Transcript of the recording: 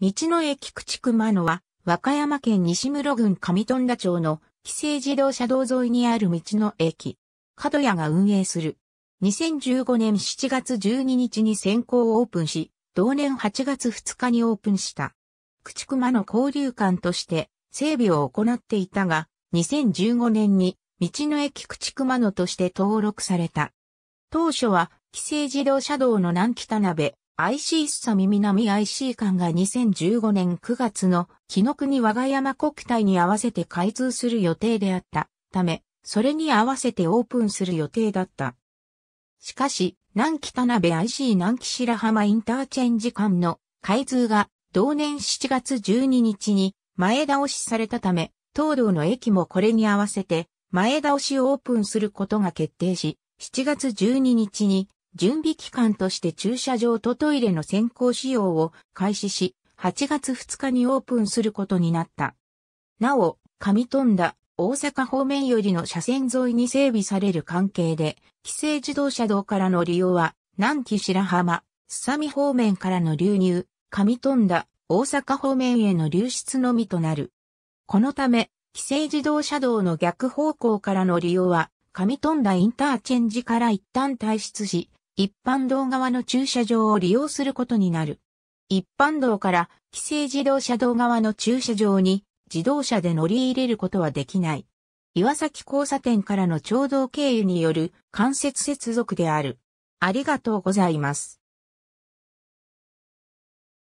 道の駅口熊野は、和歌山県西室郡上富田町の帰省自動車道沿いにある道の駅。角屋が運営する。2015年7月12日に先行オープンし、同年8月2日にオープンした。口熊野交流館として整備を行っていたが、2015年に道の駅口熊野として登録された。当初は、帰省自動車道の南北鍋、IC すさみ南 IC 館が2015年9月の木の国我が山国体に合わせて開通する予定であったため、それに合わせてオープンする予定だった。しかし、南紀田辺 IC 南紀白浜インターチェンジ間の開通が同年7月12日に前倒しされたため、東道の駅もこれに合わせて前倒しオープンすることが決定し、7月12日に準備期間として駐車場とトイレの先行使用を開始し、8月2日にオープンすることになった。なお、上富田、大阪方面よりの車線沿いに整備される関係で、規制自動車道からの利用は、南紀白浜、すさみ方面からの流入、上富田、大阪方面への流出のみとなる。このため、規制自動車道の逆方向からの利用は、上富田インターチェンジから一旦退出し、一般道側の駐車場を利用することになる。一般道から規制自動車道側の駐車場に自動車で乗り入れることはできない。岩崎交差点からの町道経由による間接接続である。ありがとうございます。